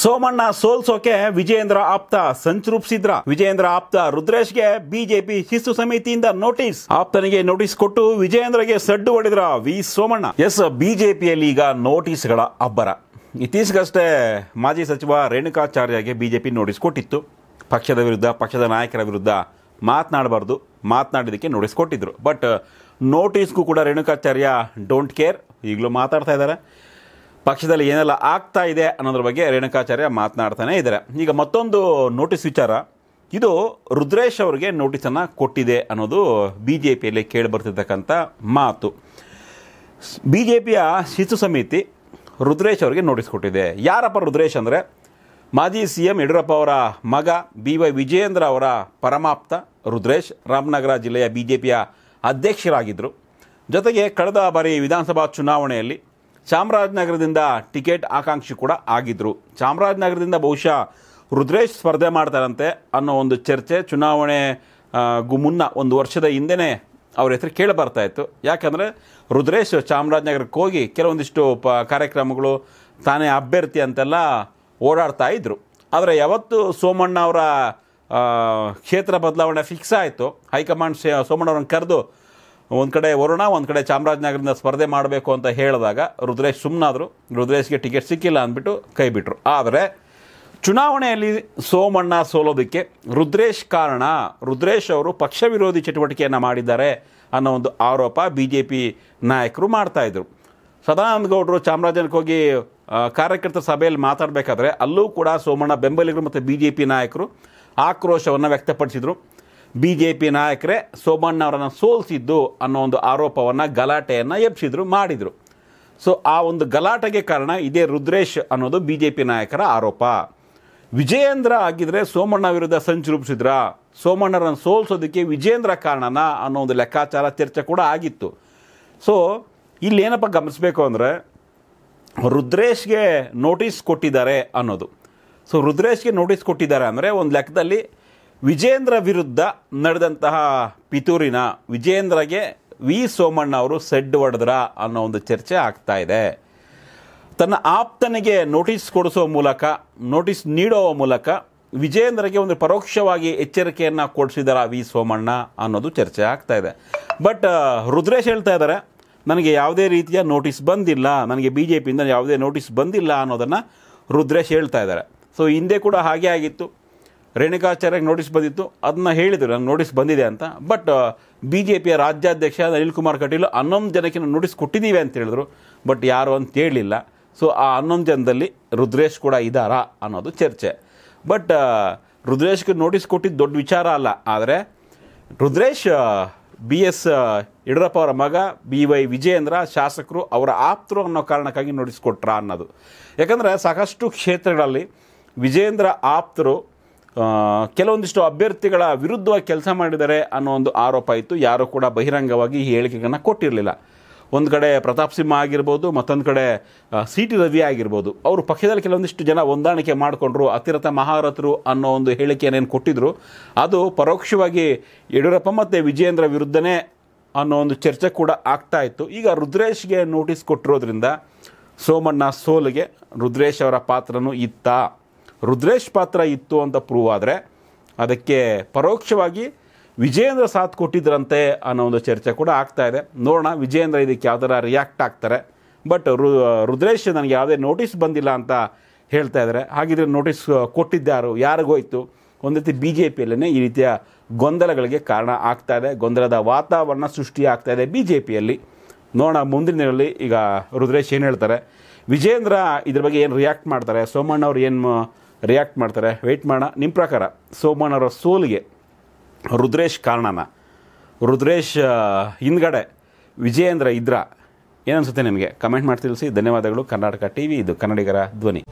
ಸೋಮಣ್ಣ ಸೋಲ್ಸೋಕೆ ವಿಜಯೇಂದ್ರ ಆಪ್ತ ಸಂಚು ರೂಪಿಸಿದ್ರ ವಿಜಯೇಂದ್ರ ಆಪ್ತ ರುದ್ರೇಶ್ಗೆ ಬಿಜೆಪಿ ಶಿಸ್ತು ಸಮಿತಿಯಿಂದ ನೋಟಿಸ್ ಆಪ್ತನಿಗೆ ನೋಟಿಸ್ ಕೊಟ್ಟು ವಿಜಯೇಂದ್ರಗೆ ಸಡ್ಡು ಹೊಡೆದ್ರ ವಿ ಸೋಮಣ್ಣ ಎಸ್ ಬಿಜೆಪಿಯಲ್ಲಿ ಈಗ ನೋಟಿಸ್ಗಳ ಅಬ್ಬರ ಇತ್ತೀಚೆಗಷ್ಟೇ ಮಾಜಿ ಸಚಿವ ರೇಣುಕಾಚಾರ್ಯಗೆ ಬಿಜೆಪಿ ನೋಟಿಸ್ ಕೊಟ್ಟಿತ್ತು ಪಕ್ಷದ ವಿರುದ್ಧ ಪಕ್ಷದ ನಾಯಕರ ವಿರುದ್ಧ ಮಾತನಾಡಬಾರ್ದು ಮಾತನಾಡಿದಕ್ಕೆ ನೋಟಿಸ್ ಕೊಟ್ಟಿದ್ರು ಬಟ್ ನೋಟಿಸ್ಗೂ ಕೂಡ ರೇಣುಕಾಚಾರ್ಯ ಡೋಂಟ್ ಕೇರ್ ಈಗಲೂ ಮಾತಾಡ್ತಾ ಇದ್ದಾರೆ ಪಕ್ಷದಲ್ಲಿ ಏನೆಲ್ಲ ಆಗ್ತಾ ಇದೆ ಅನ್ನೋದ್ರ ಬಗ್ಗೆ ರೇಣುಕಾಚಾರ್ಯ ಮಾತನಾಡ್ತಾನೆ ಇದ್ದಾರೆ ಈಗ ಮತ್ತೊಂದು ನೋಟಿಸ್ ವಿಚಾರ ಇದು ರುದ್ರೇಶ್ ಅವರಿಗೆ ನೋಟಿಸನ್ನು ಕೊಟ್ಟಿದೆ ಅನ್ನೋದು ಬಿ ಜೆ ಪಿಯಲ್ಲಿ ಬರ್ತಿರ್ತಕ್ಕಂಥ ಮಾತು ಬಿ ಜೆ ಪಿಯ ಶಿಸ್ತು ಸಮಿತಿ ರುದ್ರೇಶ್ ಅವರಿಗೆ ನೋಟಿಸ್ ಕೊಟ್ಟಿದೆ ಯಾರಪ್ಪ ರುದ್ರೇಶ್ ಅಂದರೆ ಮಾಜಿ ಸಿ ಎಂ ಯಡಿಯೂರಪ್ಪ ಅವರ ಮಗ ಬಿ ವೈ ವಿಜಯೇಂದ್ರ ಅವರ ಪರಮಾಪ್ತ ರುದ್ರೇಶ್ ರಾಮನಗರ ಜಿಲ್ಲೆಯ ಬಿ ಜೆ ಪಿಯ ಅಧ್ಯಕ್ಷರಾಗಿದ್ದರು ಜೊತೆಗೆ ಕಳೆದ ಬಾರಿ ವಿಧಾನಸಭಾ ಚುನಾವಣೆಯಲ್ಲಿ ಚಾಮರಾಜನಗರದಿಂದ ಟಿಕೆಟ್ ಆಕಾಂಕ್ಷಿ ಕೂಡ ಆಗಿದ್ದರು ಚಾಮರಾಜನಗರದಿಂದ ಬಹುಶಃ ರುದ್ರೇಶ್ ಸ್ಪರ್ಧೆ ಮಾಡ್ತಾರಂತೆ ಅನ್ನೋ ಒಂದು ಚರ್ಚೆ ಚುನಾವಣೆಗೂ ಮುನ್ನ ಒಂದು ವರ್ಷದ ಹಿಂದೆಯೇ ಅವ್ರ ಹೆಸರು ಕೇಳಿ ಬರ್ತಾ ಇತ್ತು ಯಾಕಂದರೆ ರುದ್ರೇಶ್ ಚಾಮರಾಜನಗರಕ್ಕೆ ಹೋಗಿ ಕೆಲವೊಂದಿಷ್ಟು ಪ ಕಾರ್ಯಕ್ರಮಗಳು ತಾನೇ ಅಭ್ಯರ್ಥಿ ಅಂತೆಲ್ಲ ಓಡಾಡ್ತಾ ಇದ್ದರು ಆದರೆ ಯಾವತ್ತು ಸೋಮಣ್ಣ ಅವರ ಕ್ಷೇತ್ರ ಬದಲಾವಣೆ ಫಿಕ್ಸ್ ಆಯಿತು ಹೈಕಮಾಂಡ್ ಸೋಮಣ್ಣವ್ರನ್ನ ಕರೆದು ಒಂದು ಕಡೆ ವರುಣ ಒಂದು ಕಡೆ ಚಾಮರಾಜನಗರದಿಂದ ಸ್ಪರ್ಧೆ ಮಾಡಬೇಕು ಅಂತ ಹೇಳಿದಾಗ ರುದ್ರೇಶ್ ಸುಮ್ಮನಾದರು ರುದ್ರೇಶ್ಗೆ ಟಿಕೆಟ್ ಸಿಕ್ಕಿಲ್ಲ ಅಂದ್ಬಿಟ್ಟು ಕೈ ಬಿಟ್ಟರು ಆದರೆ ಚುನಾವಣೆಯಲ್ಲಿ ಸೋಮಣ್ಣ ಸೋಲೋದಕ್ಕೆ ರುದ್ರೇಶ್ ಕಾರಣ ರುದ್ರೇಶ್ ಅವರು ಪಕ್ಷ ವಿರೋಧಿ ಚಟುವಟಿಕೆಯನ್ನು ಮಾಡಿದ್ದಾರೆ ಅನ್ನೋ ಒಂದು ಆರೋಪ ಬಿ ಜೆ ಪಿ ನಾಯಕರು ಮಾಡ್ತಾಯಿದ್ರು ಸದಾನಂದ ಗೌಡರು ಚಾಮರಾಜನಕ್ಕೆ ಹೋಗಿ ಕಾರ್ಯಕರ್ತರ ಸಭೆಯಲ್ಲಿ ಮಾತಾಡಬೇಕಾದ್ರೆ ಅಲ್ಲೂ ಕೂಡ ಸೋಮಣ್ಣ ಬೆಂಬಲಿಗರು ಮತ್ತು ಬಿ ಜೆ ಪಿ ನಾಯಕರು ಆಕ್ರೋಶವನ್ನು ವ್ಯಕ್ತಪಡಿಸಿದರು ಬಿ ಜೆ ಪಿ ನಾಯಕರೇ ಸೋಮಣ್ಣವರನ್ನು ಸೋಲಿಸಿದ್ದು ಅನ್ನೋ ಒಂದು ಆರೋಪವನ್ನು ಗಲಾಟೆಯನ್ನು ಎಬ್ಸಿದ್ರು ಮಾಡಿದರು ಸೊ ಆ ಒಂದು ಗಲಾಟೆಗೆ ಕಾರಣ ಇದೇ ರುದ್ರೇಶ್ ಅನ್ನೋದು ಬಿ ಜೆ ಪಿ ನಾಯಕರ ಆರೋಪ ವಿಜಯೇಂದ್ರ ಆಗಿದ್ದರೆ ಸೋಮಣ್ಣ ವಿರುದ್ಧ ಸಂಚು ರೂಪಿಸಿದ್ರ ಸೋಮಣ್ಣರನ್ನು ಸೋಲ್ಸೋದಕ್ಕೆ ವಿಜೇಂದ್ರ ಕಾರಣನ ಅನ್ನೋ ಒಂದು ಲೆಕ್ಕಾಚಾರ ಚರ್ಚೆ ಕೂಡ ಆಗಿತ್ತು ಸೊ ಇಲ್ಲೇನಪ್ಪ ಗಮನಿಸಬೇಕು ಅಂದರೆ ರುದ್ರೇಶ್ಗೆ ನೋಟಿಸ್ ಕೊಟ್ಟಿದ್ದಾರೆ ಅನ್ನೋದು ಸೊ ರುದ್ರೇಶ್ಗೆ ನೋಟಿಸ್ ಕೊಟ್ಟಿದ್ದಾರೆ ಅಂದರೆ ಒಂದು ಲೆಕ್ಕದಲ್ಲಿ ವಿಜೇಂದ್ರ ವಿರುದ್ಧ ನಡೆದಂತಹ ಪಿತೂರಿನ ವಿಜೇಂದ್ರಗೆ ವಿ ಸೋಮಣ್ಣ ಅವರು ಸೆಡ್ ಹೊಡೆದ್ರ ಅನ್ನೋ ಒಂದು ಚರ್ಚೆ ಆಗ್ತಾ ಇದೆ ತನ್ನ ಆಪ್ತನಿಗೆ ನೋಟಿಸ್ ಕೊಡಿಸುವ ಮೂಲಕ ನೋಟಿಸ್ ನೀಡೋ ಮೂಲಕ ವಿಜೇಂದ್ರಗೆ ಒಂದು ಪರೋಕ್ಷವಾಗಿ ಎಚ್ಚರಿಕೆಯನ್ನು ಕೊಡಿಸಿದಾರ ವಿ ಸೋಮಣ್ಣ ಅನ್ನೋದು ಚರ್ಚೆ ಆಗ್ತಾ ಇದೆ ಬಟ್ ರುದ್ರೇಶ್ ಹೇಳ್ತಾ ಇದ್ದಾರೆ ನನಗೆ ಯಾವುದೇ ರೀತಿಯ ನೋಟಿಸ್ ಬಂದಿಲ್ಲ ನನಗೆ ಬಿ ಜೆ ಪಿಯಿಂದ ಯಾವುದೇ ನೋಟಿಸ್ ಬಂದಿಲ್ಲ ಅನ್ನೋದನ್ನು ರುದ್ರೇಶ್ ಹೇಳ್ತಾ ಇದ್ದಾರೆ ಸೊ ಹಿಂದೆ ಕೂಡ ಹಾಗೆ ಆಗಿತ್ತು ರೇಣುಕಾಚಾರ್ಯಗೆ ನೋಟಿಸ್ ಬಂದಿತ್ತು ಅದನ್ನ ಹೇಳಿದರು ನನಗೆ ನೋಟಿಸ್ ಬಂದಿದೆ ಅಂತ ಬಟ್ ಬಿ ಜೆ ಪಿಯ ರಾಜ್ಯಾಧ್ಯಕ್ಷ ಅನಿಲ್ ಕುಮಾರ್ ಕಟೀಲ್ ಹನ್ನೊಂದು ಜನಕ್ಕೆ ನೋಟಿಸ್ ಕೊಟ್ಟಿದ್ದೀವಿ ಅಂತ ಹೇಳಿದ್ರು ಬಟ್ ಯಾರು ಅಂತ ಹೇಳಲಿಲ್ಲ ಸೊ ಆ ಹನ್ನೊಂದು ಜನದಲ್ಲಿ ರುದ್ರೇಶ್ ಕೂಡ ಇದ್ದಾರಾ ಅನ್ನೋದು ಚರ್ಚೆ ಬಟ್ ರುದ್ರೇಶ್ಗೆ ನೋಟಿಸ್ ಕೊಟ್ಟಿದ್ದು ದೊಡ್ಡ ವಿಚಾರ ಅಲ್ಲ ಆದರೆ ರುದ್ರೇಶ್ ಬಿ ಎಸ್ ಯಡಿಯೂರಪ್ಪ ಅವರ ಮಗ ಬಿ ವೈ ವಿಜಯೇಂದ್ರ ಶಾಸಕರು ಅವರ ಆಪ್ತರು ಅನ್ನೋ ಕಾರಣಕ್ಕಾಗಿ ನೋಟಿಸ್ ಕೊಟ್ರಾ ಅನ್ನೋದು ಯಾಕಂದರೆ ಸಾಕಷ್ಟು ಕ್ಷೇತ್ರಗಳಲ್ಲಿ ವಿಜಯೇಂದ್ರ ಆಪ್ತರು ಕೆಲವೊಂದಿಷ್ಟು ಅಭ್ಯರ್ಥಿಗಳ ವಿರುದ್ಧವಾಗಿ ಕೆಲಸ ಮಾಡಿದ್ದಾರೆ ಅನ್ನೋ ಒಂದು ಆರೋಪ ಇತ್ತು ಯಾರೂ ಕೂಡ ಬಹಿರಂಗವಾಗಿ ಈ ಹೇಳಿಕೆಗಳನ್ನು ಕೊಟ್ಟಿರಲಿಲ್ಲ ಒಂದು ಕಡೆ ಪ್ರತಾಪ್ ಸಿಂಹ ಆಗಿರ್ಬೋದು ಮತ್ತೊಂದು ಕಡೆ ಸಿ ಟಿ ರವಿ ಆಗಿರ್ಬೋದು ಅವರು ಪಕ್ಷದಲ್ಲಿ ಕೆಲವೊಂದಿಷ್ಟು ಜನ ಹೊಂದಾಣಿಕೆ ಮಾಡಿಕೊಂಡ್ರು ಅತಿರಥ ಮಹಾರಥರು ಅನ್ನೋ ಒಂದು ಹೇಳಿಕೆಯನ್ನೇನು ಕೊಟ್ಟಿದ್ದರು ಅದು ಪರೋಕ್ಷವಾಗಿ ಯಡಿಯೂರಪ್ಪ ಮತ್ತು ವಿಜಯೇಂದ್ರ ವಿರುದ್ಧನೇ ಅನ್ನೋ ಒಂದು ಚರ್ಚೆ ಕೂಡ ಆಗ್ತಾ ಇತ್ತು ಈಗ ರುದ್ರೇಶ್ಗೆ ನೋಟಿಸ್ ಕೊಟ್ಟಿರೋದ್ರಿಂದ ಸೋಮಣ್ಣ ಸೋಲಿಗೆ ರುದ್ರೇಶ್ ಅವರ ಪಾತ್ರನೂ ಇತ್ತಾ ರುದ್ರೇಶ್ ಪಾತ್ರ ಇತ್ತು ಅಂತ ಪ್ರೂವ್ ಆದರೆ ಅದಕ್ಕೆ ಪರೋಕ್ಷವಾಗಿ ವಿಜೇಂದ್ರ ಸಾಥ್ ಕೊಟ್ಟಿದ್ರಂತೆ ಅನ್ನೋ ಒಂದು ಚರ್ಚೆ ಕೂಡ ಆಗ್ತಾ ಇದೆ ನೋಡೋಣ ವಿಜೇಂದ್ರ ಇದಕ್ಕೆ ಯಾವ್ದಾರ ರಿಯಾಕ್ಟ್ ಆಗ್ತಾರೆ ಬಟ್ ರು ರುದ್ರೇಶ್ ನನಗೆ ಯಾವುದೇ ನೋಟಿಸ್ ಬಂದಿಲ್ಲ ಅಂತ ಹೇಳ್ತಾ ಇದ್ದಾರೆ ಹಾಗಿದ್ರೆ ನೋಟಿಸ್ ಕೊಟ್ಟಿದ್ದಾರು ಯಾರಿಗೋಯ್ತು ಒಂದು ರೀತಿ ಬಿ ಜೆ ಪಿಯಲ್ಲೇ ಈ ರೀತಿಯ ಗೊಂದಲಗಳಿಗೆ ಕಾರಣ ಆಗ್ತಾ ಇದೆ ಗೊಂದಲದ ವಾತಾವರಣ ಸೃಷ್ಟಿ ಆಗ್ತಾ ಇದೆ ಬಿ ಜೆ ಪಿಯಲ್ಲಿ ನೋಡೋಣ ಮುಂದಿನ ದಿನದಲ್ಲಿ ಈಗ ರುದ್ರೇಶ್ ಏನು ಹೇಳ್ತಾರೆ ವಿಜೇಂದ್ರ ಇದ್ರ ಬಗ್ಗೆ ಏನು ರಿಯಾಕ್ಟ್ ಮಾಡ್ತಾರೆ ಸೋಮಣ್ಣ ಅವ್ರು ಏನು ರಿಯಾಕ್ಟ್ ಮಾಡ್ತಾರೆ ವೆಯ್ಟ್ ಮಾಡೋಣ ನಿಮ್ಮ ಪ್ರಕಾರ ಸೋಮಣ್ಣವರ ಸೋಲಿಗೆ ರುದ್ರೇಶ್ ಕಾರಣನ ರುದ್ರೇಶ್ ಹಿಂದ್ಗಡೆ ವಿಜಯೇಂದ್ರ ಇದ್ರ ಏನನ್ಸುತ್ತೆ ನಿಮಗೆ ಕಮೆಂಟ್ ಮಾಡಿ ತಿಳಿಸಿ ಧನ್ಯವಾದಗಳು ಕರ್ನಾಟಕ ಟಿ ವಿ ಇದು ಕನ್ನಡಿಗರ ಧ್ವನಿ